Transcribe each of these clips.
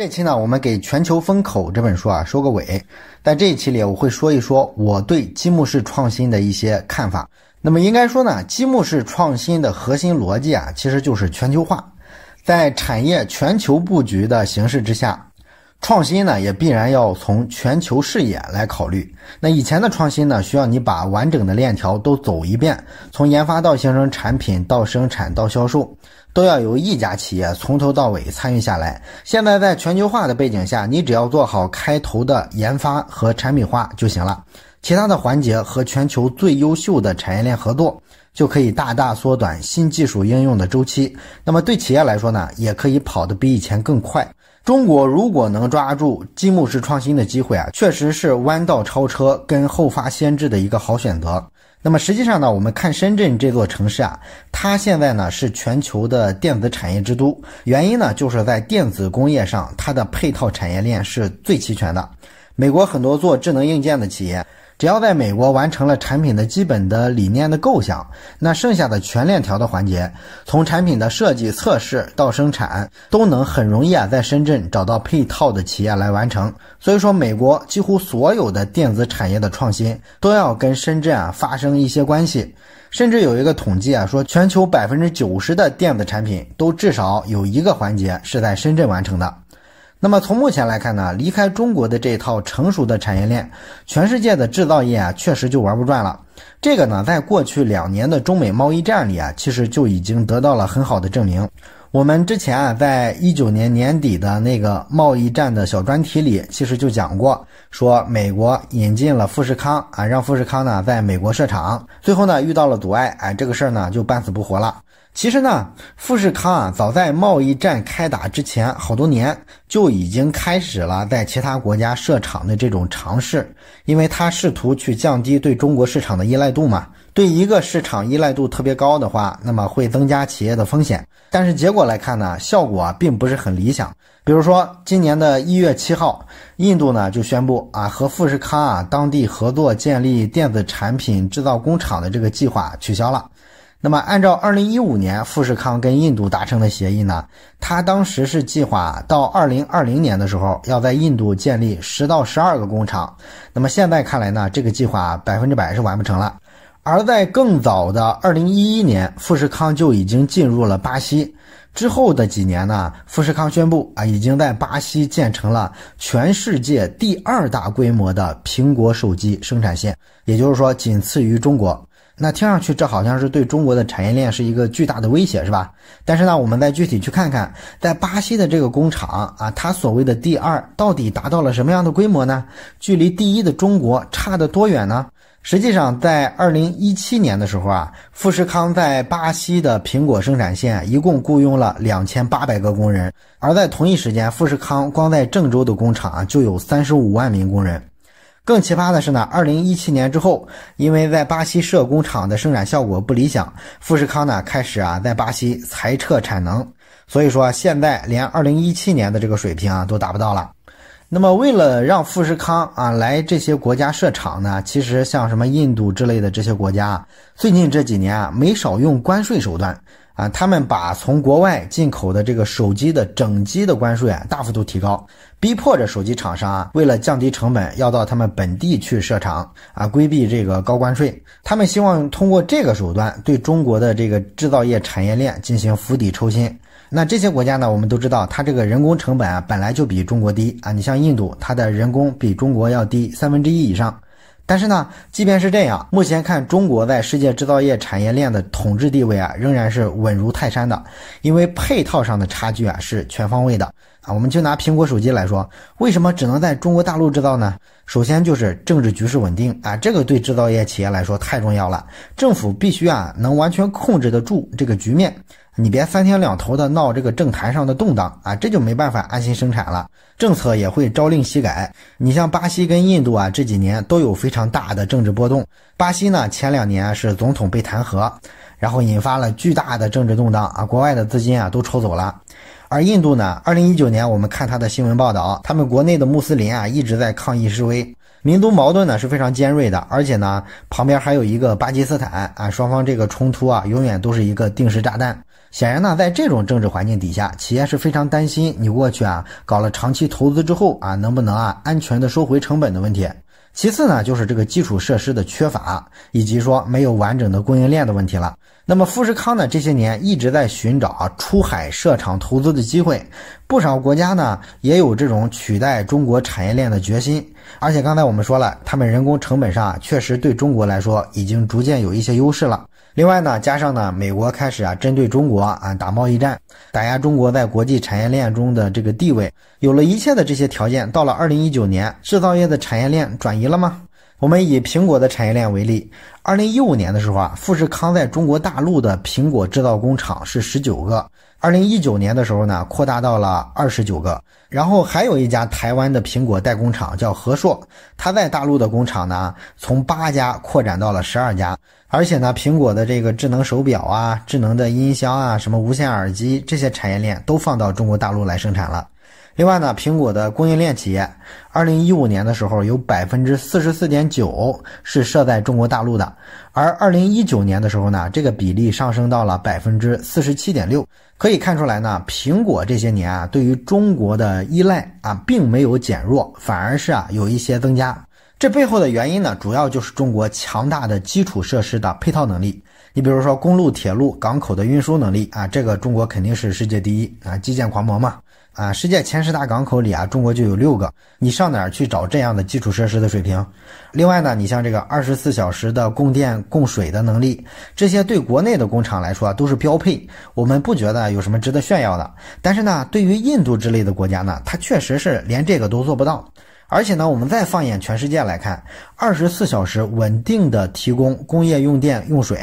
这期呢，我们给《全球风口》这本书啊收个尾。在这一期里，我会说一说我对积木式创新的一些看法。那么，应该说呢，积木式创新的核心逻辑啊，其实就是全球化。在产业全球布局的形势之下。创新呢，也必然要从全球视野来考虑。那以前的创新呢，需要你把完整的链条都走一遍，从研发到形成产品，到生产到销售，都要由一家企业从头到尾参与下来。现在在全球化的背景下，你只要做好开头的研发和产品化就行了，其他的环节和全球最优秀的产业链合作，就可以大大缩短新技术应用的周期。那么对企业来说呢，也可以跑得比以前更快。中国如果能抓住积木式创新的机会啊，确实是弯道超车跟后发先至的一个好选择。那么实际上呢，我们看深圳这座城市啊，它现在呢是全球的电子产业之都，原因呢就是在电子工业上，它的配套产业链是最齐全的。美国很多做智能硬件的企业。只要在美国完成了产品的基本的理念的构想，那剩下的全链条的环节，从产品的设计、测试到生产，都能很容易啊，在深圳找到配套的企业来完成。所以说，美国几乎所有的电子产业的创新，都要跟深圳啊发生一些关系。甚至有一个统计啊，说全球百分之九十的电子产品，都至少有一个环节是在深圳完成的。那么从目前来看呢，离开中国的这套成熟的产业链，全世界的制造业啊，确实就玩不转了。这个呢，在过去两年的中美贸易战里啊，其实就已经得到了很好的证明。我们之前啊，在一九年年底的那个贸易战的小专题里，其实就讲过，说美国引进了富士康啊，让富士康呢在美国设厂，最后呢遇到了阻碍，哎，这个事儿呢就半死不活了。其实呢，富士康啊，早在贸易战开打之前好多年就已经开始了在其他国家设厂的这种尝试，因为它试图去降低对中国市场的依赖度嘛。对一个市场依赖度特别高的话，那么会增加企业的风险。但是结果来看呢，效果啊并不是很理想。比如说，今年的一月七号，印度呢就宣布啊，和富士康啊当地合作建立电子产品制造工厂的这个计划取消了。那么，按照二零一五年富士康跟印度达成的协议呢，他当时是计划到二零二零年的时候要在印度建立十到十二个工厂。那么现在看来呢，这个计划百分之百是完不成了。而在更早的二零一一年，富士康就已经进入了巴西。之后的几年呢，富士康宣布啊，已经在巴西建成了全世界第二大规模的苹果手机生产线，也就是说，仅次于中国。那听上去这好像是对中国的产业链是一个巨大的威胁，是吧？但是呢，我们再具体去看看，在巴西的这个工厂啊，它所谓的第二到底达到了什么样的规模呢？距离第一的中国差得多远呢？实际上，在二零一七年的时候啊，富士康在巴西的苹果生产线一共雇佣了两千八百个工人，而在同一时间，富士康光在郑州的工厂就有三十五万名工人。更奇葩的是呢，二零一七年之后，因为在巴西设工厂的生产效果不理想，富士康呢开始啊在巴西裁撤产能，所以说现在连二零一七年的这个水平啊都达不到了。那么，为了让富士康啊来这些国家设厂呢，其实像什么印度之类的这些国家，最近这几年啊没少用关税手段啊，他们把从国外进口的这个手机的整机的关税啊大幅度提高，逼迫着手机厂商啊为了降低成本，要到他们本地去设厂啊，规避这个高关税。他们希望通过这个手段对中国的这个制造业产业链进行釜底抽薪。那这些国家呢？我们都知道，它这个人工成本啊，本来就比中国低啊。你像印度，它的人工比中国要低三分之一以上。但是呢，即便是这样，目前看，中国在世界制造业产业链的统治地位啊，仍然是稳如泰山的。因为配套上的差距啊，是全方位的啊。我们就拿苹果手机来说，为什么只能在中国大陆制造呢？首先就是政治局势稳定啊，这个对制造业企业来说太重要了。政府必须啊，能完全控制得住这个局面。你别三天两头的闹这个政坛上的动荡啊，这就没办法安心生产了。政策也会朝令夕改。你像巴西跟印度啊，这几年都有非常大的政治波动。巴西呢，前两年是总统被弹劾，然后引发了巨大的政治动荡啊，国外的资金啊都抽走了。而印度呢，二零一九年我们看他的新闻报道，他们国内的穆斯林啊一直在抗议示威，民族矛盾呢是非常尖锐的，而且呢旁边还有一个巴基斯坦啊，双方这个冲突啊永远都是一个定时炸弹。显然呢，在这种政治环境底下，企业是非常担心你过去啊搞了长期投资之后啊，能不能啊安全的收回成本的问题。其次呢，就是这个基础设施的缺乏，以及说没有完整的供应链的问题了。那么富士康呢，这些年一直在寻找啊出海设厂投资的机会，不少国家呢也有这种取代中国产业链的决心。而且刚才我们说了，他们人工成本上确实对中国来说已经逐渐有一些优势了。另外呢，加上呢，美国开始啊，针对中国啊打贸易战，打压中国在国际产业链中的这个地位，有了一切的这些条件，到了二零一九年，制造业的产业链转移了吗？我们以苹果的产业链为例，二零一五年的时候啊，富士康在中国大陆的苹果制造工厂是十九个。二零一九年的时候呢，扩大到了二十九个，然后还有一家台湾的苹果代工厂叫和硕，它在大陆的工厂呢，从八家扩展到了十二家，而且呢，苹果的这个智能手表啊、智能的音箱啊、什么无线耳机这些产业链都放到中国大陆来生产了。另外呢，苹果的供应链企业，二零一五年的时候有百分之四十四点九是设在中国大陆的，而二零一九年的时候呢，这个比例上升到了百分之四十七点六。可以看出来呢，苹果这些年啊，对于中国的依赖啊，并没有减弱，反而是啊有一些增加。这背后的原因呢，主要就是中国强大的基础设施的配套能力。你比如说公路、铁路、港口的运输能力啊，这个中国肯定是世界第一啊，基建狂魔嘛。啊，世界前十大港口里啊，中国就有六个。你上哪儿去找这样的基础设施的水平？另外呢，你像这个二十四小时的供电供水的能力，这些对国内的工厂来说都是标配，我们不觉得有什么值得炫耀的。但是呢，对于印度之类的国家呢，它确实是连这个都做不到。而且呢，我们再放眼全世界来看，二十四小时稳定的提供工业用电用水，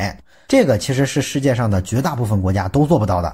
这个其实是世界上的绝大部分国家都做不到的。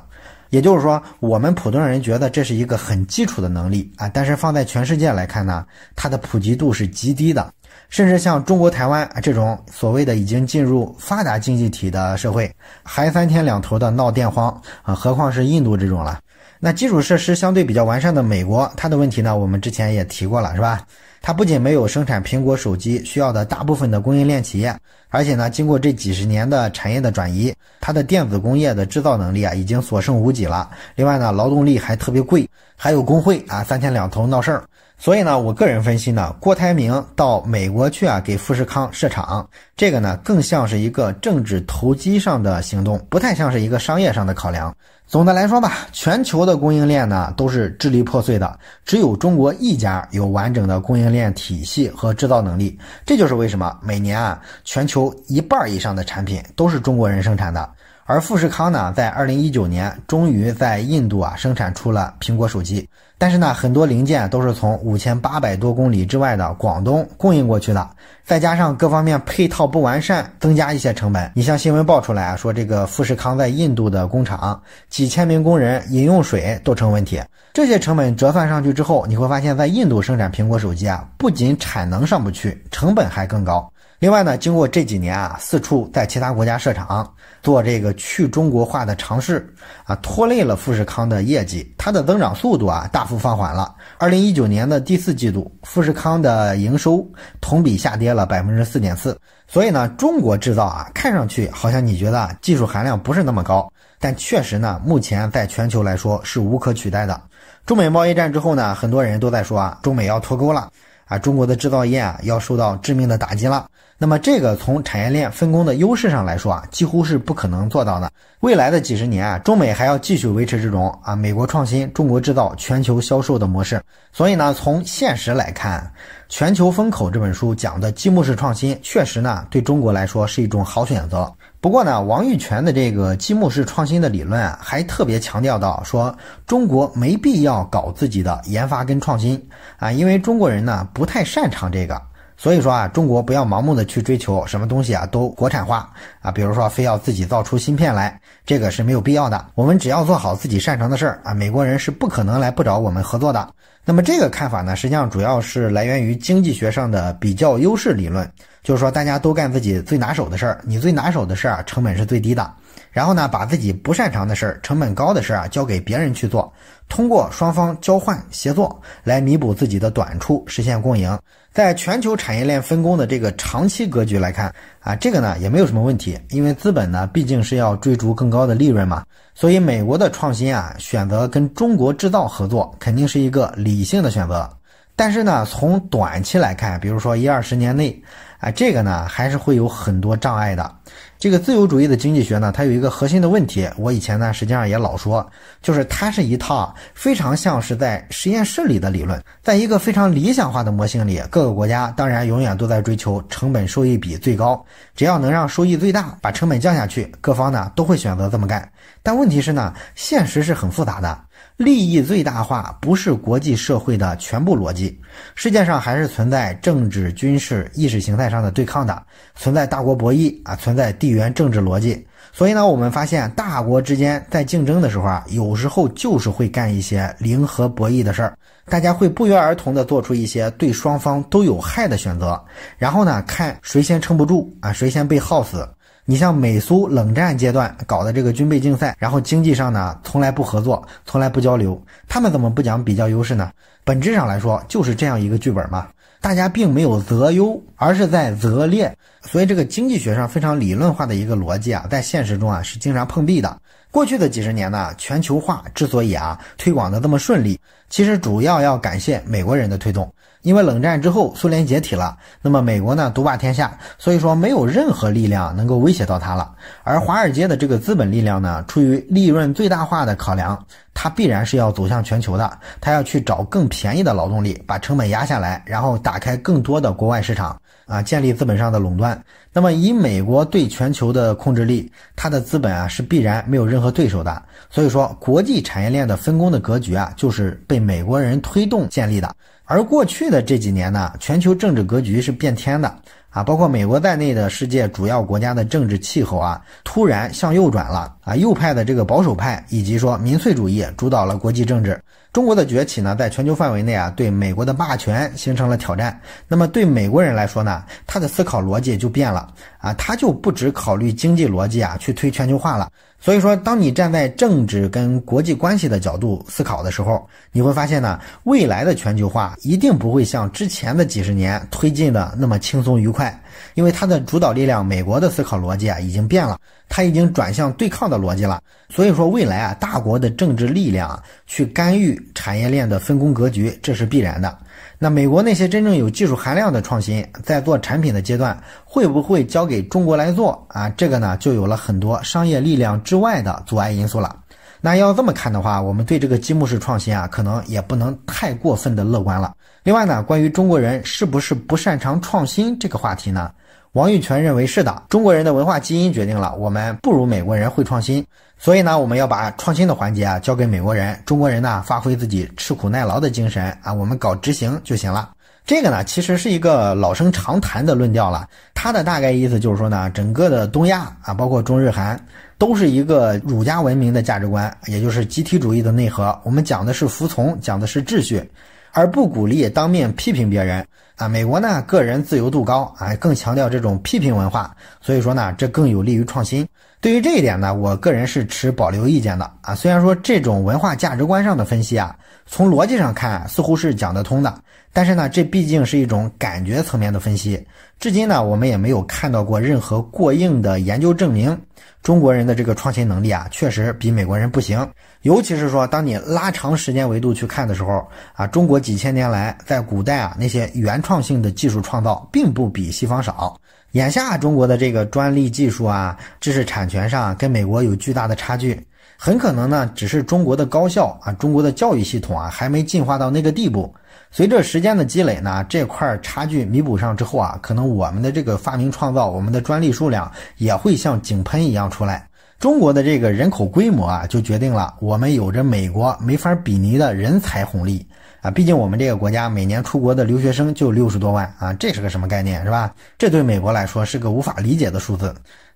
也就是说，我们普通人觉得这是一个很基础的能力啊，但是放在全世界来看呢，它的普及度是极低的。甚至像中国台湾这种所谓的已经进入发达经济体的社会，还三天两头的闹电荒啊，何况是印度这种了。那基础设施相对比较完善的美国，它的问题呢，我们之前也提过了，是吧？它不仅没有生产苹果手机需要的大部分的供应链企业，而且呢，经过这几十年的产业的转移，它的电子工业的制造能力啊已经所剩无几了。另外呢，劳动力还特别贵，还有工会啊三天两头闹事儿。所以呢，我个人分析呢，郭台铭到美国去啊给富士康设厂，这个呢更像是一个政治投机上的行动，不太像是一个商业上的考量。总的来说吧，全球的供应链呢都是支离破碎的，只有中国一家有完整的供应链体系和制造能力。这就是为什么每年啊，全球一半以上的产品都是中国人生产的。而富士康呢，在二零一九年终于在印度啊生产出了苹果手机，但是呢，很多零件都是从五千八百多公里之外的广东供应过去的，再加上各方面配套不完善，增加一些成本。你像新闻爆出来说，这个富士康在印度的工厂几千名工人饮用水都成问题，这些成本折算上去之后，你会发现在印度生产苹果手机啊，不仅产能上不去，成本还更高。另外呢，经过这几年啊，四处在其他国家设厂做这个去中国化的尝试啊，拖累了富士康的业绩，它的增长速度啊大幅放缓了。二零一九年的第四季度，富士康的营收同比下跌了百分之四点四。所以呢，中国制造啊，看上去好像你觉得技术含量不是那么高，但确实呢，目前在全球来说是无可取代的。中美贸易战之后呢，很多人都在说啊，中美要脱钩了。啊，中国的制造业啊，要受到致命的打击了。那么，这个从产业链分工的优势上来说啊，几乎是不可能做到的。未来的几十年啊，中美还要继续维持这种啊，美国创新、中国制造、全球销售的模式。所以呢，从现实来看，《全球风口》这本书讲的积木式创新，确实呢，对中国来说是一种好选择。不过呢，王玉泉的这个积木式创新的理论啊，还特别强调到说，中国没必要搞自己的研发跟创新啊，因为中国人呢不太擅长这个，所以说啊，中国不要盲目的去追求什么东西啊都国产化啊，比如说非要自己造出芯片来，这个是没有必要的。我们只要做好自己擅长的事儿啊，美国人是不可能来不找我们合作的。那么这个看法呢，实际上主要是来源于经济学上的比较优势理论，就是说大家都干自己最拿手的事儿，你最拿手的事儿啊，成本是最低的，然后呢把自己不擅长的事儿、成本高的事儿啊交给别人去做，通过双方交换协作来弥补自己的短处，实现共赢。在全球产业链分工的这个长期格局来看啊，这个呢也没有什么问题，因为资本呢毕竟是要追逐更高的利润嘛，所以美国的创新啊选择跟中国制造合作，肯定是一个理性的选择。但是呢，从短期来看，比如说一二十年内。啊，这个呢还是会有很多障碍的。这个自由主义的经济学呢，它有一个核心的问题。我以前呢，实际上也老说，就是它是一套非常像是在实验室里的理论，在一个非常理想化的模型里，各个国家当然永远都在追求成本收益比最高，只要能让收益最大，把成本降下去，各方呢都会选择这么干。但问题是呢，现实是很复杂的。利益最大化不是国际社会的全部逻辑，世界上还是存在政治、军事、意识形态上的对抗的，存在大国博弈啊，存在地缘政治逻辑。所以呢，我们发现大国之间在竞争的时候啊，有时候就是会干一些零和博弈的事儿，大家会不约而同的做出一些对双方都有害的选择，然后呢，看谁先撑不住啊，谁先被耗死。你像美苏冷战阶段搞的这个军备竞赛，然后经济上呢从来不合作，从来不交流，他们怎么不讲比较优势呢？本质上来说就是这样一个剧本嘛，大家并没有择优，而是在择劣，所以这个经济学上非常理论化的一个逻辑啊，在现实中啊是经常碰壁的。过去的几十年呢，全球化之所以啊推广的这么顺利，其实主要要感谢美国人的推动。因为冷战之后，苏联解体了，那么美国呢独霸天下，所以说没有任何力量能够威胁到它了。而华尔街的这个资本力量呢，出于利润最大化的考量，它必然是要走向全球的，它要去找更便宜的劳动力，把成本压下来，然后打开更多的国外市场，啊，建立资本上的垄断。那么以美国对全球的控制力，它的资本啊是必然没有任何对手的。所以说，国际产业链的分工的格局啊，就是被美国人推动建立的。而过去的这几年呢，全球政治格局是变天的啊，包括美国在内的世界主要国家的政治气候啊，突然向右转了啊，右派的这个保守派以及说民粹主义主导了国际政治。中国的崛起呢，在全球范围内啊，对美国的霸权形成了挑战。那么对美国人来说呢，他的思考逻辑就变了啊，他就不只考虑经济逻辑啊，去推全球化了。所以说，当你站在政治跟国际关系的角度思考的时候，你会发现呢，未来的全球化一定不会像之前的几十年推进的那么轻松愉快。因为它的主导力量，美国的思考逻辑啊，已经变了，它已经转向对抗的逻辑了。所以说，未来啊，大国的政治力量啊、去干预产业链的分工格局，这是必然的。那美国那些真正有技术含量的创新，在做产品的阶段，会不会交给中国来做啊？这个呢，就有了很多商业力量之外的阻碍因素了。那要这么看的话，我们对这个积木式创新啊，可能也不能太过分的乐观了。另外呢，关于中国人是不是不擅长创新这个话题呢？王玉泉认为是的，中国人的文化基因决定了我们不如美国人会创新，所以呢，我们要把创新的环节啊交给美国人，中国人呢发挥自己吃苦耐劳的精神啊，我们搞执行就行了。这个呢，其实是一个老生常谈的论调了，它的大概意思就是说呢，整个的东亚啊，包括中日韩，都是一个儒家文明的价值观，也就是集体主义的内核，我们讲的是服从，讲的是秩序。而不鼓励当面批评别人啊，美国呢个人自由度高啊，更强调这种批评文化，所以说呢这更有利于创新。对于这一点呢，我个人是持保留意见的啊。虽然说这种文化价值观上的分析啊，从逻辑上看似乎是讲得通的，但是呢这毕竟是一种感觉层面的分析，至今呢我们也没有看到过任何过硬的研究证明。中国人的这个创新能力啊，确实比美国人不行。尤其是说，当你拉长时间维度去看的时候啊，中国几千年来在古代啊那些原创性的技术创造，并不比西方少。眼下中国的这个专利技术啊，知识产权上跟美国有巨大的差距。很可能呢，只是中国的高校啊，中国的教育系统啊，还没进化到那个地步。随着时间的积累呢，这块儿差距弥补上之后啊，可能我们的这个发明创造，我们的专利数量也会像井喷一样出来。中国的这个人口规模啊，就决定了我们有着美国没法比拟的人才红利啊。毕竟我们这个国家每年出国的留学生就六十多万啊，这是个什么概念是吧？这对美国来说是个无法理解的数字。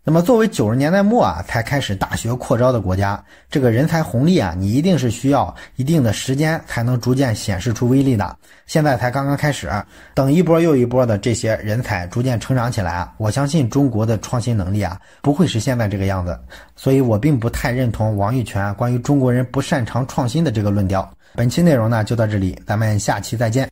那么，作为九十年代末啊才开始大学扩招的国家，这个人才红利啊，你一定是需要一定的时间才能逐渐显示出威力的。现在才刚刚开始，等一波又一波的这些人才逐渐成长起来，我相信中国的创新能力啊不会是现在这个样子。所以我并不太认同王玉泉关于中国人不擅长创新的这个论调。本期内容呢就到这里，咱们下期再见。